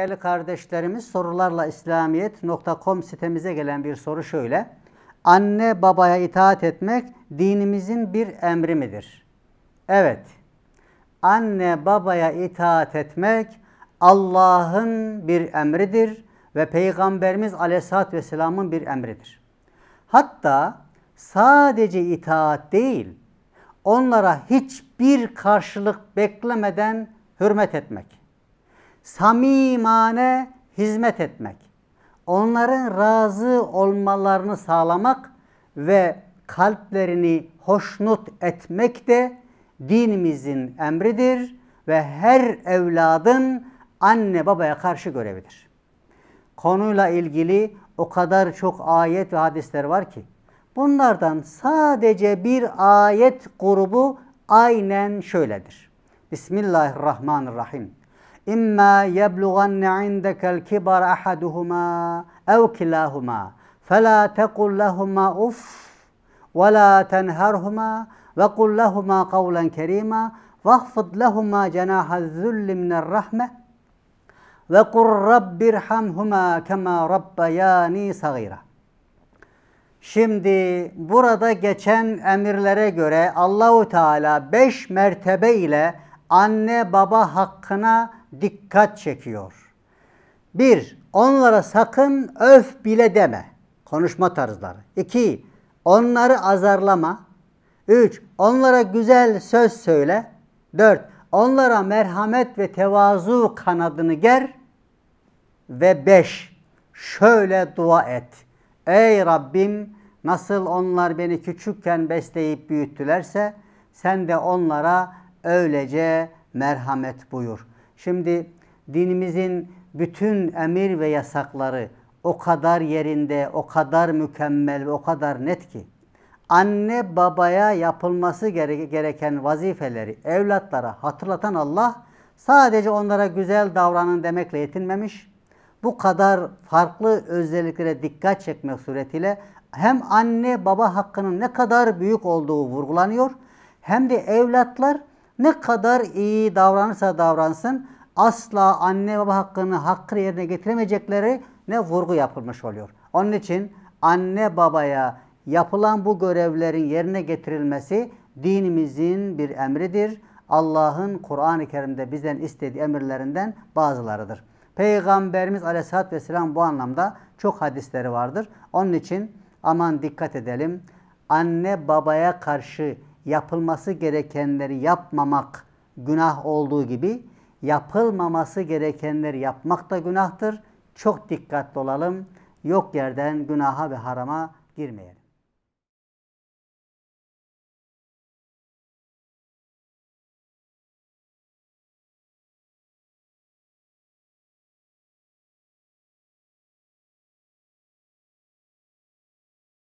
değerli kardeşlerimiz sorularla İslamiyet.com sitemize gelen bir soru şöyle. Anne babaya itaat etmek dinimizin bir emri midir? Evet. Anne babaya itaat etmek Allah'ın bir emridir ve Peygamberimiz Aleyhisselatü Vesselam'ın bir emridir. Hatta sadece itaat değil, onlara hiçbir karşılık beklemeden hürmet etmek samimane hizmet etmek, onların razı olmalarını sağlamak ve kalplerini hoşnut etmek de dinimizin emridir ve her evladın anne babaya karşı görevidir. Konuyla ilgili o kadar çok ayet ve hadisler var ki bunlardan sadece bir ayet grubu aynen şöyledir. Bismillahirrahmanirrahim. إما يبلغن عندك الكبر أحدهما أو كلاهما فلا تقل لهما أف ولا تنهرهما وقل لهما قولا كريما واخفض لهما جناح الذل من الرحمة وقل رب irhamhuma كما ربياني صغيرا Şimdi burada geçen emirlere göre Allahu Teala beş mertebe ile anne baba hakkına dikkat çekiyor. Bir, onlara sakın öf bile deme. Konuşma tarzları. İki, onları azarlama. Üç, onlara güzel söz söyle. Dört, onlara merhamet ve tevazu kanadını ger. Ve beş, şöyle dua et. Ey Rabbim nasıl onlar beni küçükken besleyip büyüttülerse sen de onlara öylece merhamet buyur. Şimdi dinimizin bütün emir ve yasakları o kadar yerinde, o kadar mükemmel ve o kadar net ki anne babaya yapılması gereken vazifeleri evlatlara hatırlatan Allah sadece onlara güzel davranın demekle yetinmemiş. Bu kadar farklı özelliklere dikkat çekmek suretiyle hem anne baba hakkının ne kadar büyük olduğu vurgulanıyor hem de evlatlar ne kadar iyi davranırsa davransın asla anne baba hakkını hakkı yerine getiremeyecekleri ne vurgu yapılmış oluyor. Onun için anne babaya yapılan bu görevlerin yerine getirilmesi dinimizin bir emridir. Allah'ın Kur'an-ı Kerim'de bizden istediği emirlerinden bazılarıdır. Peygamberimiz Aleyhisselatü vesselam bu anlamda çok hadisleri vardır. Onun için aman dikkat edelim. Anne babaya karşı yapılması gerekenleri yapmamak günah olduğu gibi yapılmaması gerekenleri yapmak da günahtır. Çok dikkatli olalım. Yok yerden günaha ve harama girmeyelim.